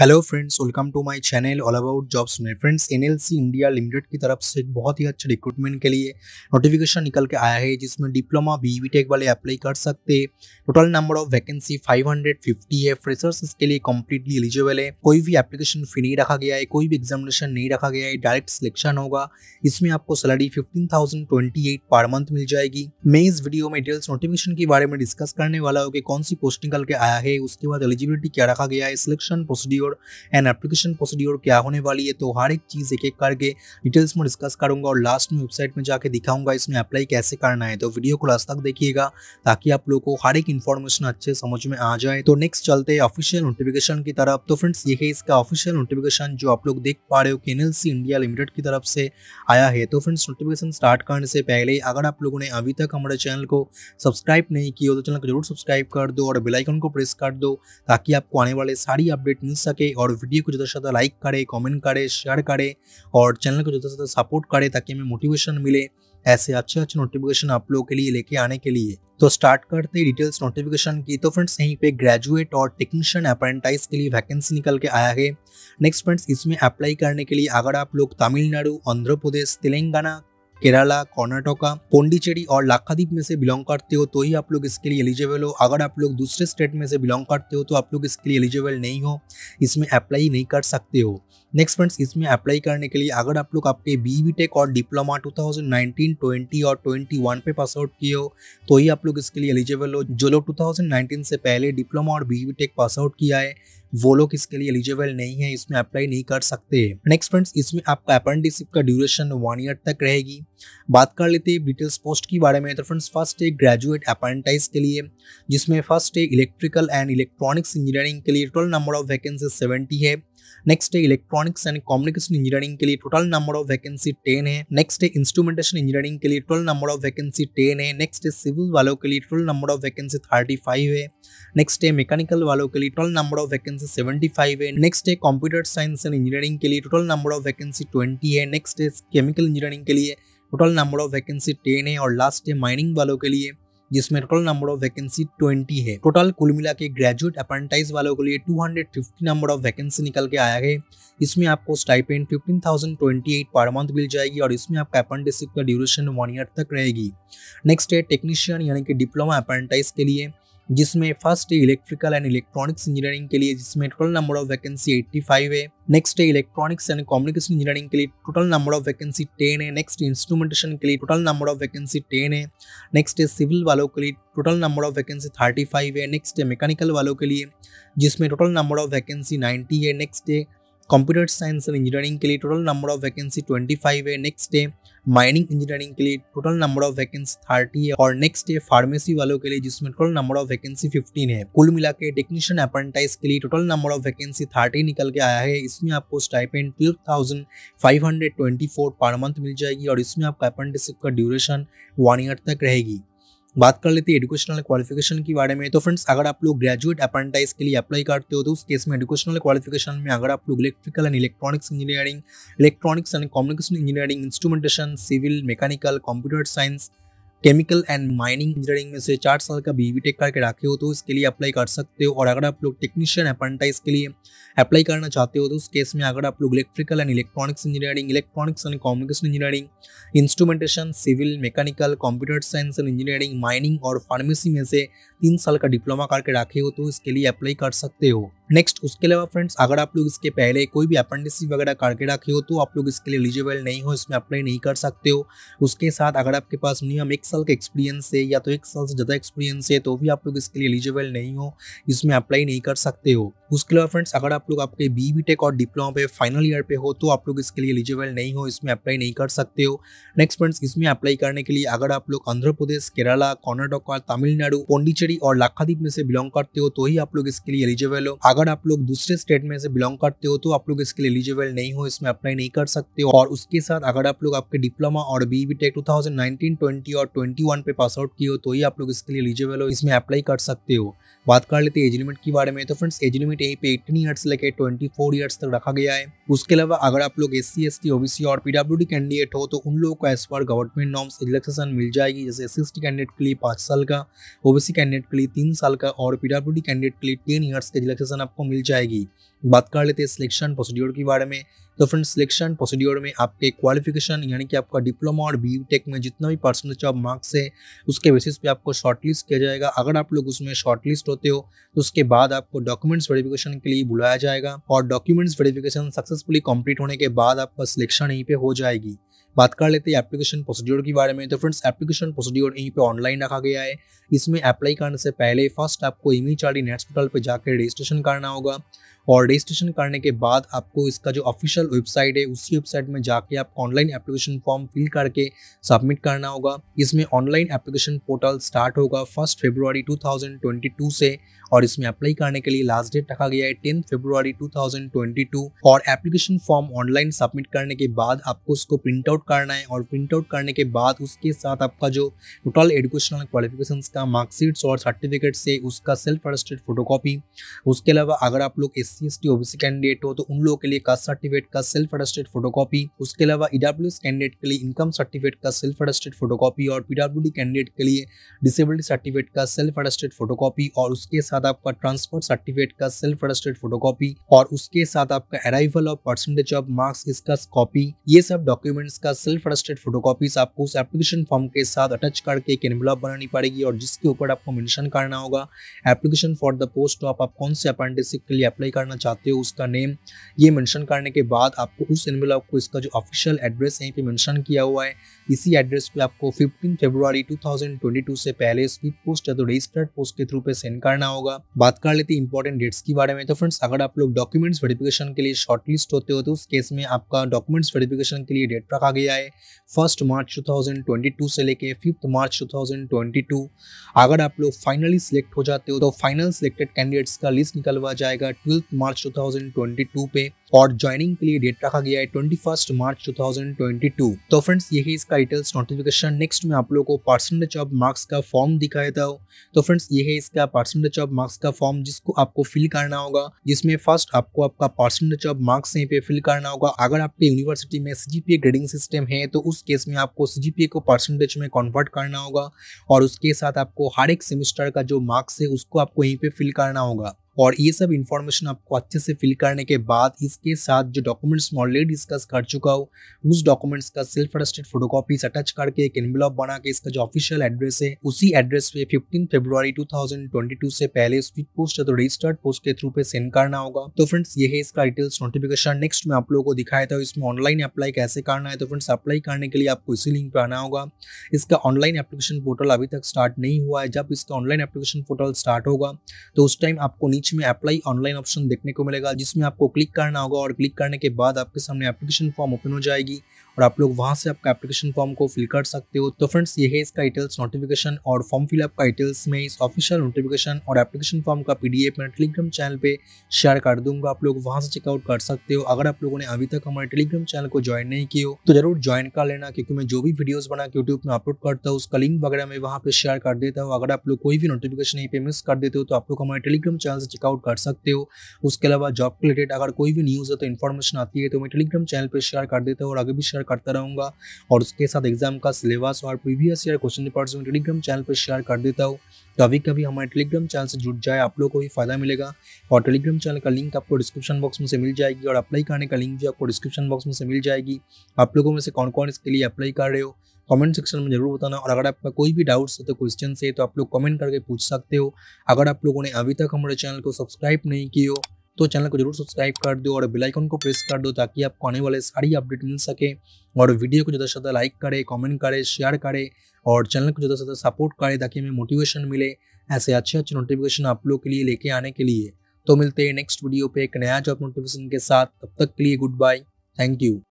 hello friends welcome to my channel all about jobs में friends NLC India limited की तरफ से बहुत ही अच्छे रिक्रूटमेंट के लिए नोटिफिकेशन निकल के आया है जिसमें डिप्लोमा बी टेक वाले अप्लाई कर सकते हैं टोटल नंबर ऑफ वैकेंसी 550 है फ्रेशर्स इसके लिए कम्प्लीटली एलिजिबल है कोई भी एप्लीकेशन फी नहीं रखा गया है कोई भी एग्जामिनेशन नहीं रखा गया है डायरेक्ट सिलेक्शन होगा इसमें आपको सैलरी फिफ्टीन पर मंथ मिल जाएगी मैं इस वीडियो में डिटेल्स नोटिफिकेशन के बारे में डिस्कस करने वाला हूँ कि कौन सी पोस्ट निकल के आया है उसके बाद एलिजिबिलिटी क्या रखा गया है selection procedure procedure and application procedure क्या होने वाली है तो हर एक चीज़ एक एक करके डिटेल्स में डिस्कस करूंगा और लास्ट में वेबसाइट में जाके दिखाऊंगा इसमें अप्लाई कैसे करना है तो वीडियो को लास्ट तक देखिएगा ताकि आप लोग को हर एक इन्फॉर्मेशन अच्छे समझ में आ जाए तो नेक्स्ट चलते हैं ऑफिशियल नोटिफिकेशन की तरफ तो फ्रेंड्स ये है इसका ऑफिशियल नोटिफिकेशन जो आप लोग देख पा रहे हो के इंडिया लिमिटेड की तरफ से आया है तो फ्रेंड्स नोटिफिकेशन स्टार्ट करने से पहले अगर आप लोगों ने अभी तक हमारे चैनल को सब्सक्राइब नहीं किया तो चैनल को जरूर सब्सक्राइब कर दो और बेलाइकन को प्रेस कर दो ताकि आपको आने वाले सारी अपडेट मिल सके सके और वीडियो को ज़्यादा से ज़्यादा लाइक करे कमेंट करे शेयर करे और चैनल को ज़्यादा से ज़्यादा सपोर्ट करे ताकि हमें मोटिवेशन मिले ऐसे अच्छे अच्छे नोटिफिकेशन आप लोगों के लिए लेके आने के लिए तो स्टार्ट करते हैं डिटेल्स नोटिफिकेशन की तो फ्रेंड्स यहीं पे ग्रेजुएट और टेक्नीशियन अप्रेंटाइज के लिए वैकेंसी निकल के आया है नेक्स्ट फ्रेंड्स इसमें अप्लाई करने के लिए अगर आप लोग तमिलनाडु आंध्र प्रदेश तेलंगाना केरला कर्नाटका पोंडिचेरी और लाखादीप में से बिलोंग करते हो तो ही आप लोग इसके लिए एलिजिबल हो अगर आप लोग दूसरे स्टेट में से बिलोंग करते हो तो आप लोग इसके लिए एलिजिबल नहीं हो इसमें अप्लाई नहीं कर सकते हो नेक्स्ट फ्रेंड्स इसमें अप्लाई करने के लिए अगर आप लोग आपके बी टेक और डिप्लोमा 2019, 20 और 21 पे पास आउट किए हो तो ही आप लोग इसके लिए एलिजिबल हो जो लोग 2019 से पहले डिप्लोमा और बी टेक पास आउट किया है वो लोग इसके लिए एलिजिबल नहीं है इसमें अप्लाई नहीं कर सकते नेक्स्ट फ्रेंड्स इसमें आपका अप्रेंटिसिप का ड्यूरेशन वन ईयर तक रहेगी बात कर लेते हैं डिटेल्स पोस्ट के बारे में तो फ्रेंड्स फर्स्ट है ग्रेजुएट अप्रेंटाइज के लिए जिसमें फर्स्ट है इलेक्ट्रिकल एंड इलेक्ट्रॉनिक्स इंजीनियरिंग के लिए total number of vacancy seventy है नेक्स्ट है इलेक्ट्रॉनिक्स एंड कम्युनिकेशन इंजीनियरिंग के लिए total number of vacancy ten है नेक्स्ट है इंस्ट्रूमेंटेशन इंजीनियरिंग के लिए total number of vacancy ten है नेक्स्ट है सिविल वालों के लिए total number of vacancy thirty five है नेक्स्ट है मैकेनिकल वालों के लिए total number of vacancy seventy five है नेक्स्ट है कंप्यूटर साइंस एंड इंजीनियरिंग के लिए total number of vacancy twenty है नेक्स्ट है केमिकल इंजीनियरिंग के लिए total number of vacancy ten है और लास्ट है माइनिंग वालों के लिए जिसमें टोटल नंबर ऑफ वैकेंसी 20 है टोटल कुल मिला के ग्रेजुएट अप्रेंटाइज वालों के लिए 250 नंबर ऑफ वैकेंसी निकल के आया है इसमें आपको स्टाइपेंड 15,028 पर मंथ मिल जाएगी और इसमें आपका अप्रेंटिसिप का ड्यूरेशन वन ईयर तक रहेगी नेक्स्ट है टेक्नीशियन यानी कि डिप्लोमा अप्रेंटाइज के लिए जिसमें फर्स्ट है इलेक्ट्रिकल एंड इलेक्ट्रॉनिक्स इंजीनियरिंग के लिए जिसमें टोटल नंबर ऑफ वैकेंसी 85 है नेक्स्ट है इलेक्ट्रॉनिक्स एंड कम्युनिकेशन इंजीनियरिंग के लिए टोटल नंबर ऑफ वैकेंसी 10 है नेक्स्ट इंस्ट्रूमेंटेशन के लिए टोटल नंबर ऑफ वैकेंसी 10 है नेक्स्ट है सिविल वालों के लिए टोटल नंबर ऑफ वैकेंसी 35 है नेक्स्ट है मैकेनिकल वालों के लिए जिसमें टोटल नंबर ऑफ वैकेंसी 90 है नेक्स्ट है कंप्यूटर साइंस एंड इंजीनियरिंग के लिए टोटल नंबर ऑफ वैकेंसी 25 है नेक्स्ट डे माइनिंग इंजीनियरिंग के लिए total number of vacancy thirty है और नेक्स्ट डे फार्मेसी वालों के लिए जिसमें total number of vacancy fifteen है कुल मिला के टेक्नीशियन अप्रेंटाइस के लिए total number of vacancy thirty निकल के आया है इसमें आपको stipend twelve thousand five hundred twenty four per month मिल जाएगी और इसमें आपका अप्रेंटिस का ड्यूरेशन वन ईयर तक रहेगी बात कर लेते हैं एडुकेशनल क्वालिफिकेशन के बारे में तो फ्रेंड्स अगर आप लोग ग्रेजुएट अप्रेंटाइज के लिए अप्लाई करते हो तो उस केस में एडुकेशनल क्वालिफिकेशन में अगर आप लोग electrical and electronics engineering electronics and communication engineering instrumentation civil mechanical computer science chemical and mining engineering में से चार साल का बी टेक करके रखे हो तो इसके लिए अप्लाई कर सकते हो और अगर आप लोग टेक्नीशियन अप्रेंटाइज के लिए अप्लाई करना चाहते हो तो उस केस में अगर आप लोग electrical and electronics engineering electronics and communication engineering instrumentation civil mechanical computer science and engineering mining और फार्मेसी में से तीन साल का डिप्लोमा करके रखे हो तो इसके लिए अप्लाई कर सकते हो नेक्स्ट उसके अलावा फ्रेंड्स अगर आप लोग इसके पहले कोई भी अपेंडिसिस वगैरह करके रखे हो तो आप लोग इसके लिए एलिजिबल नहीं हो इसमें अप्लाई नहीं कर सकते हो उसके साथ अगर आपके पास मिनिमम एक साल का एक्सपीरियंस है या तो एक साल से ज़्यादा एक्सपीरियंस है तो भी आप लोग इसके लिए एलिजिबल नहीं हो इसमें अप्लाई नहीं कर सकते हो उसके अलावा फ्रेंड्स अगर आप लोग आपके बी बी टेक और डिप्लोमा पे फाइनल ईयर पे हो तो आप लोग इसके लिए एलिजिबल नहीं हो इसमें अप्लाई नहीं कर सकते हो नेक्स्ट फ्रेंड्स इसमें अप्लाई करने के लिए अगर आप लोग आंध्र प्रदेश केरला कर्नाटक तमिलनाडु पोंडिचेरी और लक्षाद्वीप में से बिलोंग करते हो तो ही आप लोग इसके लिए एलिजिबल हो अगर अगर आप लोग दूसरे स्टेट में से बिलोंग करते हो तो आप लोग इसके लिए एलिजिबल नहीं हो इसमें अप्लाई नहीं कर सकते हो और उसके साथ अगर आप लोग आपके डिप्लोमा और बी बी टेक टू और ट्वेंटी पे पास आउट किए हो तो ही आप लोग इसके लिए एलिजिबल हो इसमें अप्लाई कर सकते हो बात कर लेते हैं एज लिमिट के बारे में तो फ्रेंड्स एज लिमिट यहीं पे एटीन ईयर्स लेके ट्वेंटी फोर तक रखा गया है उसके अलावा अगर आप लोग एस सी एस ओबीसी और पीडब्ल्यू कैंडिडेट हो तो उन लोगों को as per government norms relaxation मिल जाएगी जैसे एस कैंडिडेट के लिए पाँच साल का ओबीसी कैंडिडेट के लिए तीन साल का और पीडब्ल्यू कैंडिडेट के लिए टेन ईयर्स का रिलेक्सेशन आपको मिल जाएगी बात कर लेते हैं सिलेक्शन प्रोसीड्योर के बारे में तो फ्रेंड सिलेक्शन प्रोसीड्योर में आपके क्वालिफिकेशन यानी कि आपका डिप्लोमा और बी टेक में जितना भी परसेंटेज ऑफ मार्क्स है उसके बेसिस पे आपको शॉर्टलिस्ट किया जाएगा अगर आप लोग उसमें शॉर्टलिस्ट होते हो तो उसके बाद आपको डॉक्यूमेंट्स वेरिफिकेशन के लिए बुलाया जाएगा और डॉक्यूमेंट्स वेरिफिकेशन सक्सेसफुली कंप्लीट होने के बाद आपका सिलेक्शन यहीं पर हो जाएगी बात कर लेते हैं एप्लीकेशन प्रोसीड्योर के बारे में तो फ्रेंड्स एप्लीकेशन प्रोसीड्योर यहीं पे ऑनलाइन रखा गया है इसमें अप्लाई करने से पहले फर्स्ट आपको इमी चार्डी हॉस्पिटल पोर्टल पर जाकर रजिस्ट्रेशन करना होगा और रजिस्ट्रेशन करने के बाद आपको इसका जो ऑफिशियल वेबसाइट है उसी वेबसाइट में जाके आप ऑनलाइन एप्लीकेशन फॉर्म फिल करके सबमिट करना होगा इसमें ऑनलाइन एप्लीकेशन पोर्टल स्टार्ट होगा फर्स्ट फेब्रुआरी 2022 से और इसमें अप्लाई करने के लिए लास्ट डेट रखा गया है टेंथ फेब्रुआरी 2022 और एप्लीकेशन फॉर्म ऑनलाइन सबमिट करने के बाद आपको उसको प्रिंट आउट करना है और प्रिंट आउट करने के बाद उसके साथ आपका जो टोटल एजुकेशनल क्वालिफिकेशन का मार्कशीट्स और सर्टिफिकेट से उसका सेल्फ रजिस्टर्ड फोटोकॉपी उसके अलावा अगर आप लोग S C S T OBC candidate हो तो उन लोगों के लिए कास्ट सर्टिफिकेट का सेल्फ अटेस्टेड फोटोकॉपी उसके अलावा ईडब्ल्यू e कैंडिडेट के लिए इनकम सर्टिफिकेट का सेल्फ अटेस्टेड फोटोकॉपी और पीडब्ल्यू कैंडिडेट के लिए डिसेबिलिटी सर्टिफिकेट का सेल्फ अटेस्टेड फोटोकॉपी और उसके साथ आपका ट्रांसफर सर्टिफिकेट का सेल्फ अटेस्टेड फोटोकॉपी और उसके साथ आपका अराइवल और परसेंटेज ऑफ मार्क्स इसका कॉपी ये सब डॉक्यूमेंट्स का सेल्फ अटेस्टेड फोटोकॉपीज आपको उस एप्लीकेशन फॉर्म के साथ अटैच करके एक एनवलप बनानी पड़ेगी और जिसके ऊपर आपको मेंशन करना होगा application for the post of आप कौन से अपेंडिसिप के लिए अप्लाई कर करना चाहते हो उसका नेम ये मेंशन करने के बाद आपको उस एनवेलप को इसका जो ऑफिशियल एड्रेस यहीं पे मेंशन किया हुआ है इसी एड्रेस पे आपको 15 फरवरी 2022 से पहले स्पीड पोस्ट या तो रजिस्टर्ड पोस्ट के थ्रू पे सेंड करना होगा बात कर लेते हैं इंपॉर्टेंट डेट्स के बारे में तो फ्रेंड्स अगर आप लोग डॉक्यूमेंट्स वेरिफिकेशन के लिए शॉर्टलिस्ट होते हो तो उस केस में आपका डॉक्यूमेंट्स वेरिफिकेशन के लिए डेट रखा गया है फर्स्ट मार्च टू से लेके फिफ्थ मार्च टू अगर आप लोग फाइनली सिलेक्ट हो जाते हो तो फाइनल सिलेक्टेड कैंडिडेट्स का लिस्ट निकलवा जाएगा ट्वेल्थ मार्च 2022 पे और ज्वाइनिंग के लिए डेट रखा गया है ट्वेंटी मार्च 2022 तो फ्रेंड्स यही इसका डिटेल्स नोटिफिकेशन नेक्स्ट में आप लोगों को परसेंटेज ऑफ मार्क्स का फॉर्म दिखाया था तो फ्रेंड्स ये है इसका परसेंटेज ऑफ मार्क्स का फॉर्म जिसको आपको फिल करना होगा जिसमें फर्स्ट आपको आपका परसेंटेज ऑफ मार्क्स यहाँ पे फिल करना होगा अगर आपके यूनिवर्सिटी में सी ग्रेडिंग सिस्टम है तो उस केस में आपको सी को परसेंटेज में कन्वर्ट करना होगा और उसके साथ आपको हर एक सेमेस्टर का जो मार्क्स है उसको आपको यहीं पर फिल करना होगा और ये सब इन्फॉर्मेशन आपको अच्छे से फिल करने के बाद इसके साथ जो डॉक्यूमेंट्स मैं ऑलरेडी डिस्कस कर चुका हूँ उस डॉक्यूमेंट्स का सेल्फ अटेस्टेड फोटोकॉपीज अटैच करके एक इन्वलॉप बना के इसका जो ऑफिशियल एड्रेस है उसी एड्रेस पे फिफ्टीन फेब्रुआरी 2022 से पहले स्पीड पोस्ट या तो रजिस्टर्ड पोस्ट के थ्रू पे सेंड करना होगा तो फ्रेंड्स ये है इसका डिटेल्स नोटिफिकेशन नेक्स्ट में आप लोगों को दिखाया था इसमें ऑनलाइन अप्लाई कैसे करना है तो फ्रेंड्स अप्लाई करने के लिए आपको इसी लिंक पर आना होगा इसका ऑनलाइन एप्लीकेशन पोर्टल अभी तक स्टार्ट नहीं हुआ है जब इसका ऑनलाइन एप्लीकेशन पोर्टल स्टार्ट होगा तो उस टाइम आपको नीचे में अप्लाई ऑनलाइन ऑप्शन देखने को मिलेगा जिसमें आपको क्लिक करना होगा और क्लिक करने के बाद आपके सामने एप्लीकेशन फॉर्म ओपन हो जाएगी और आप लोग वहाँ से आपका एप्लीकेशन फॉर्म को फिल कर सकते हो तो फ्रेंड्स ये है इसका डिटेल्स नोटिफिकेशन और फॉर्म फिलअप का डिटेल्स में इस ऑफिशियल नोटिफिकेशन और एप्लीकेशन फॉर्म का पीडीएफ मैं टेलीग्राम चैनल पे शेयर कर दूंगा आप लोग वहाँ से चेकआउट कर सकते हो अगर आप लोगों ने अभी तक हमारे टेलीग्राम चैनल को ज्वाइन नहीं किया हो तो जरूर ज्वाइन कर लेना क्योंकि मैं जो भी वीडियोज बना के यूट्यूब में अपलोड करता हूँ उसका लिंक वगैरह मैं वहाँ पे शेयर कर देता हूँ अगर आप लोग कोई भी नोटिफिकेशन यहीं पे मिस कर देते हो तो आप लोग हमारे टेलीग्राम चैनल से चेकआउट कर सकते हो उसके अलावा जॉब के रिलेटेड अगर कोई भी न्यूज़ है तो इन्फॉर्मेशन आती है तो मैं टेलीग्राम चैनल पर शेयर कर देता हूँ और आगे भी शेयर करता रहूँगा और उसके साथ एग्जाम का सिलेबस और प्रीवियस ईयर क्वेश्चन पेपर्स मैं टेलीग्राम चैनल पर शेयर कर देता हूँ तो कभी कभी हमारे टेलीग्राम चैनल से जुड़ जाए आप लोग को भी फायदा मिलेगा और टेलीग्राम चैनल का लिंक आपको डिस्क्रिप्शन बॉक्स में से मिल जाएगी और अप्लाई करने का लिंक भी आपको डिस्क्रिप्शन बॉक्स में से मिल जाएगी आप लोगों में से कौन कौन इसके लिए अप्लाई कर रहे हो कमेंट सेक्शन में जरूर बताना और अगर आपका कोई भी डाउट्स है तो क्वेश्चन है तो आप लोग कमेंट करके पूछ सकते हो अगर आप लोगों ने अभी तक हमारे चैनल को सब्सक्राइब नहीं किया तो चैनल को जरूर सब्सक्राइब कर दो और बेल आइकन को प्रेस कर दो ताकि आपको आने वाले सारी अपडेट मिल सके और वीडियो को ज़्यादा से ज़्यादा लाइक करे कमेंट करे शेयर करे और चैनल को ज़्यादा से ज़्यादा सपोर्ट करे ताकि हमें मोटिवेशन मिले ऐसे अच्छे अच्छे नोटिफिकेशन आप लोग के लिए लेके आने के लिए तो मिलते हैं नेक्स्ट वीडियो पे एक नया जॉब नोटिफिकेशन के साथ तब तक के लिए गुड बाय थैंक यू